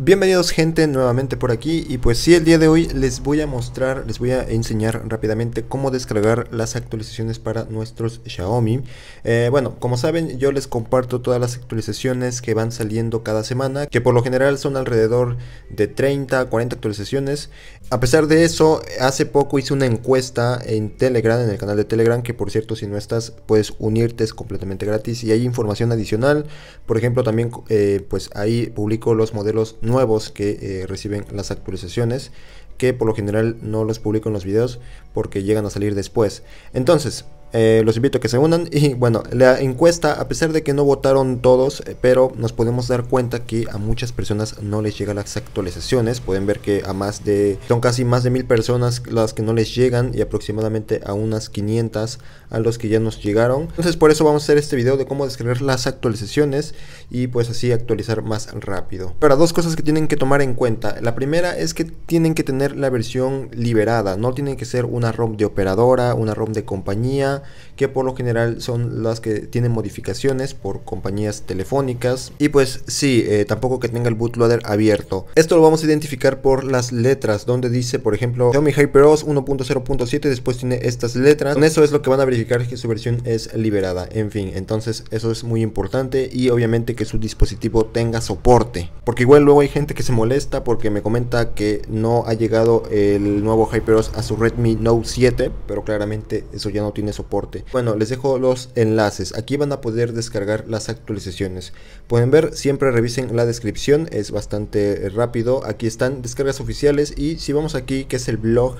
Bienvenidos gente nuevamente por aquí y pues sí el día de hoy les voy a mostrar, les voy a enseñar rápidamente cómo descargar las actualizaciones para nuestros Xiaomi eh, Bueno, como saben yo les comparto todas las actualizaciones que van saliendo cada semana Que por lo general son alrededor de 30, 40 actualizaciones A pesar de eso, hace poco hice una encuesta en Telegram, en el canal de Telegram Que por cierto si no estás puedes unirte, es completamente gratis Y hay información adicional, por ejemplo también eh, pues ahí publico los modelos nuevos que eh, reciben las actualizaciones que por lo general no los publico en los videos porque llegan a salir después. Entonces, eh, los invito a que se unan. Y bueno, la encuesta, a pesar de que no votaron todos, eh, pero nos podemos dar cuenta que a muchas personas no les llegan las actualizaciones. Pueden ver que a más de, son casi más de mil personas las que no les llegan y aproximadamente a unas 500 a los que ya nos llegaron. Entonces por eso vamos a hacer este video de cómo descargar las actualizaciones y pues así actualizar más rápido. Pero dos cosas que tienen que tomar en cuenta. La primera es que tienen que tener la versión liberada. No tiene que ser una ROM de operadora, una ROM de compañía que por lo general son las que tienen modificaciones por compañías telefónicas. Y pues sí, eh, tampoco que tenga el bootloader abierto. Esto lo vamos a identificar por las letras, donde dice, por ejemplo, Xiaomi HyperOS 1.0.7, después tiene estas letras. Con eso es lo que van a verificar que su versión es liberada. En fin, entonces eso es muy importante y obviamente que su dispositivo tenga soporte. Porque igual luego hay gente que se molesta porque me comenta que no ha llegado el nuevo HyperOS a su Redmi Note 7, pero claramente eso ya no tiene soporte bueno, les dejo los enlaces. Aquí van a poder descargar las actualizaciones. Pueden ver, siempre revisen la descripción, es bastante eh, rápido. Aquí están descargas oficiales y si vamos aquí, que es el blog,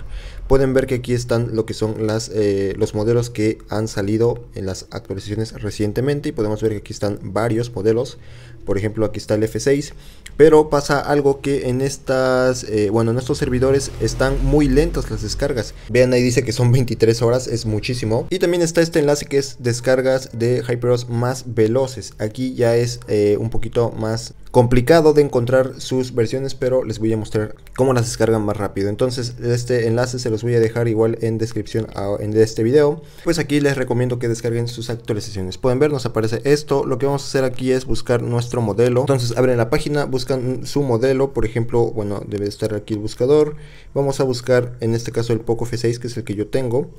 pueden ver que aquí están lo que son las, eh, los modelos que han salido en las actualizaciones recientemente y podemos ver que aquí están varios modelos. Por ejemplo, aquí está el F6, pero pasa algo que en estas, eh, bueno, en estos servidores están muy lentas las descargas. Vean ahí dice que son 23 horas, es muchísimo también está este enlace que es descargas de Hyperos más veloces. Aquí ya es eh, un poquito más complicado de encontrar sus versiones, pero les voy a mostrar cómo las descargan más rápido. Entonces este enlace se los voy a dejar igual en descripción en de este video. Pues aquí les recomiendo que descarguen sus actualizaciones. Pueden ver, nos aparece esto. Lo que vamos a hacer aquí es buscar nuestro modelo. Entonces abren la página, buscan su modelo. Por ejemplo, bueno, debe estar aquí el buscador. Vamos a buscar en este caso el Poco F6, que es el que yo tengo.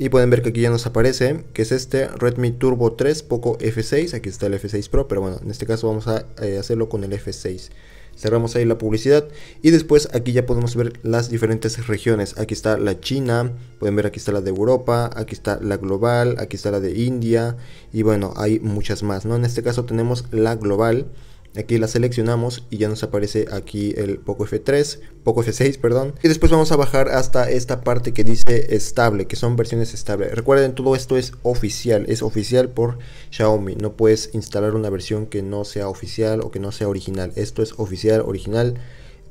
Y pueden ver que aquí ya nos aparece, que es este Redmi Turbo 3 Poco F6. Aquí está el F6 Pro, pero bueno, en este caso vamos a eh, hacerlo con el F6. Cerramos ahí la publicidad y después aquí ya podemos ver las diferentes regiones. Aquí está la China, pueden ver aquí está la de Europa, aquí está la global, aquí está la de India y bueno, hay muchas más, ¿no? En este caso tenemos la global Aquí la seleccionamos y ya nos aparece aquí el poco F3, poco F6, perdón. Y después vamos a bajar hasta esta parte que dice estable, que son versiones estable Recuerden, todo esto es oficial, es oficial por Xiaomi. No puedes instalar una versión que no sea oficial o que no sea original. Esto es oficial, original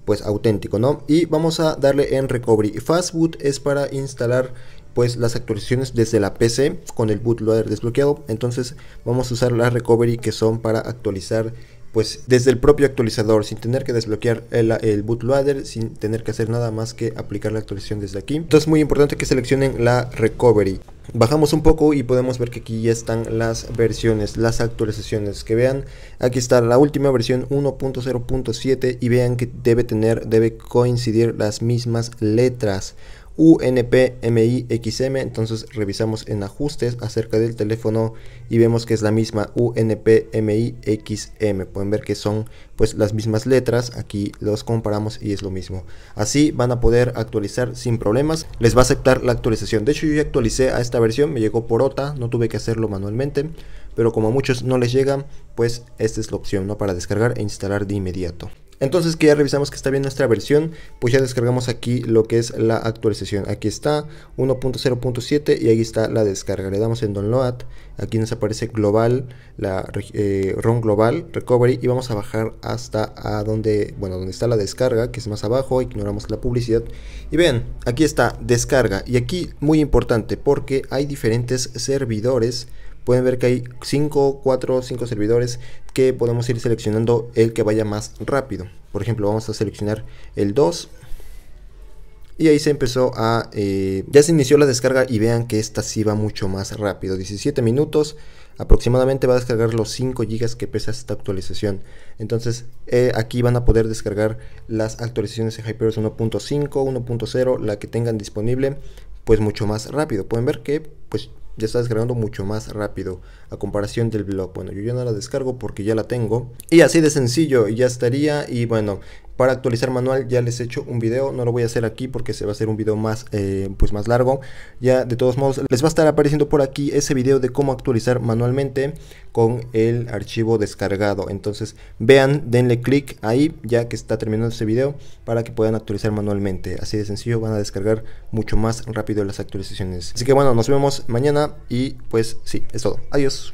pues auténtico, ¿no? Y vamos a darle en recovery. Fastboot es para instalar pues las actualizaciones desde la PC con el bootloader desbloqueado. Entonces vamos a usar la recovery que son para actualizar pues desde el propio actualizador, sin tener que desbloquear el, bootloader, sin tener que hacer nada más que aplicar la actualización desde aquí. Entonces es muy importante que seleccionen la recovery. Bajamos un poco y podemos ver que aquí ya están las versiones, las actualizaciones. Que vean, aquí está la última versión 1.0.7 y vean que debe tener, debe coincidir las mismas letras. UNPMIXM, entonces revisamos en ajustes acerca del teléfono y vemos que es la misma UNPMIXM. pueden ver que son pues las mismas letras, aquí los comparamos y es lo mismo. Así van a poder actualizar sin problemas, les va a aceptar la actualización. De hecho yo ya actualicé a esta versión, me llegó por OTA, no tuve que hacerlo manualmente, pero como a muchos no les llega, pues esta es la opción ¿no? para descargar e instalar de inmediato. Entonces que ya revisamos que está bien nuestra versión, pues ya descargamos aquí lo que es la actualización. Aquí está 1.0.7 y ahí está la descarga. Le damos en download, aquí nos aparece global, la eh, ROM global, recovery y vamos a bajar hasta a donde, bueno, donde está la descarga, que es más abajo, ignoramos la publicidad. Y vean, aquí está descarga y aquí muy importante porque hay diferentes servidores pueden ver que hay 5, 4, 5 servidores que podemos ir seleccionando el que vaya más rápido. Por ejemplo, vamos a seleccionar el 2. Y ahí se empezó a... Eh, ya se inició la descarga y vean que esta sí va mucho más rápido. 17 minutos aproximadamente va a descargar los 5 GB que pesa esta actualización. Entonces eh, aquí van a poder descargar las actualizaciones de HyperOS 1.5, 1.0, la que tengan disponible, pues mucho más rápido. Pueden ver que pues ya está descargando mucho más rápido a comparación del blog. Bueno, yo ya no la descargo porque ya la tengo. Y así de sencillo, ya estaría. Y bueno, para actualizar manual ya les he hecho un video, no lo voy a hacer aquí porque se va a hacer un video más, eh, pues más largo. Ya de todos modos les va a estar apareciendo por aquí ese video de cómo actualizar manualmente con el archivo descargado. Entonces vean, denle clic ahí ya que está terminando ese video para que puedan actualizar manualmente. Así de sencillo van a descargar mucho más rápido las actualizaciones. Así que bueno, nos vemos mañana y pues sí, es todo. Adiós.